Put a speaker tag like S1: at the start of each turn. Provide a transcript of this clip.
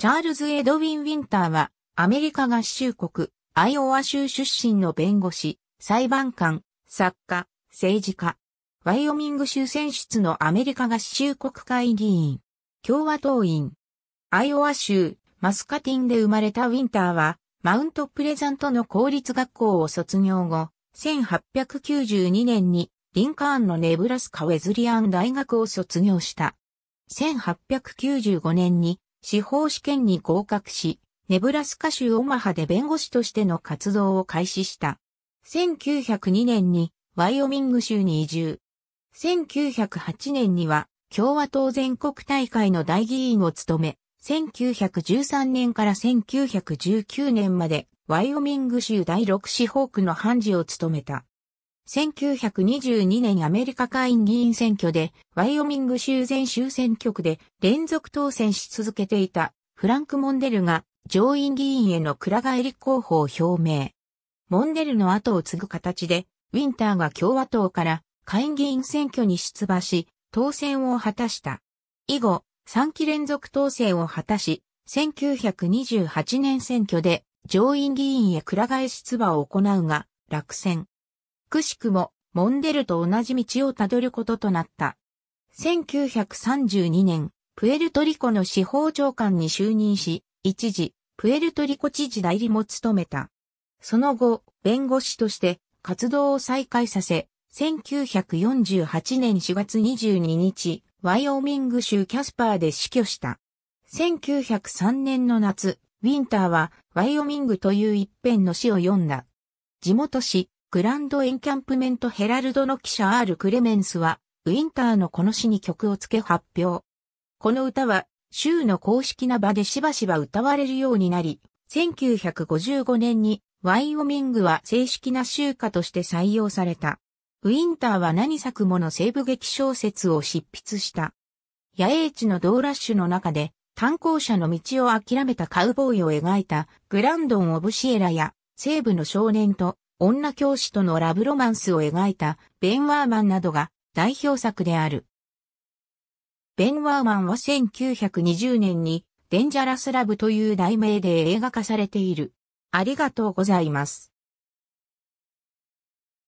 S1: チャールズ・エドウィン・ウィンターは、アメリカ合衆国、アイオワ州出身の弁護士、裁判官、作家、政治家。ワイオミング州選出のアメリカ合衆国会議員。共和党員。アイオワ州、マスカティンで生まれたウィンターは、マウントプレザントの公立学校を卒業後、1892年に、リンカーンのネブラスカ・ウェズリアン大学を卒業した。1895年に司法試験に合格し、ネブラスカ州オマハで弁護士としての活動を開始した。1902年にワイオミング州に移住。1908年には共和党全国大会の大議員を務め、1913年から1919年までワイオミング州第6司法区の判事を務めた。1922年アメリカ下院議員選挙で、ワイオミング州全州選挙区で連続当選し続けていたフランク・モンデルが上院議員への倉返り候補を表明。モンデルの後を継ぐ形で、ウィンターが共和党から下院議員選挙に出馬し、当選を果たした。以後、3期連続当選を果たし、1928年選挙で上院議員へ倉返し出馬を行うが、落選。くしくも、モンデルと同じ道をたどることとなった。1932年、プエルトリコの司法長官に就任し、一時、プエルトリコ知事代理も務めた。その後、弁護士として活動を再開させ、1948年4月22日、ワイオミング州キャスパーで死去した。1903年の夏、ウィンターはワイオミングという一辺の詩を読んだ。地元詩、グランドエンキャンプメントヘラルドの記者 R. クレメンスは、ウィンターのこの詩に曲を付け発表。この歌は、州の公式な場でしばしば歌われるようになり、1955年にワイオミングは正式な州歌として採用された。ウィンターは何作もの西部劇小説を執筆した。野営地のドーラッシュの中で、炭鉱者の道を諦めたカウボーイを描いたグランドン・オブシエラや西部の少年と女教師とのラブロマンスを描いたベン・ワーマンなどが代表作である。ベン・ワーマンは1920年にデンジャラス・ラブという題名で映画化されている。ありがとうございます。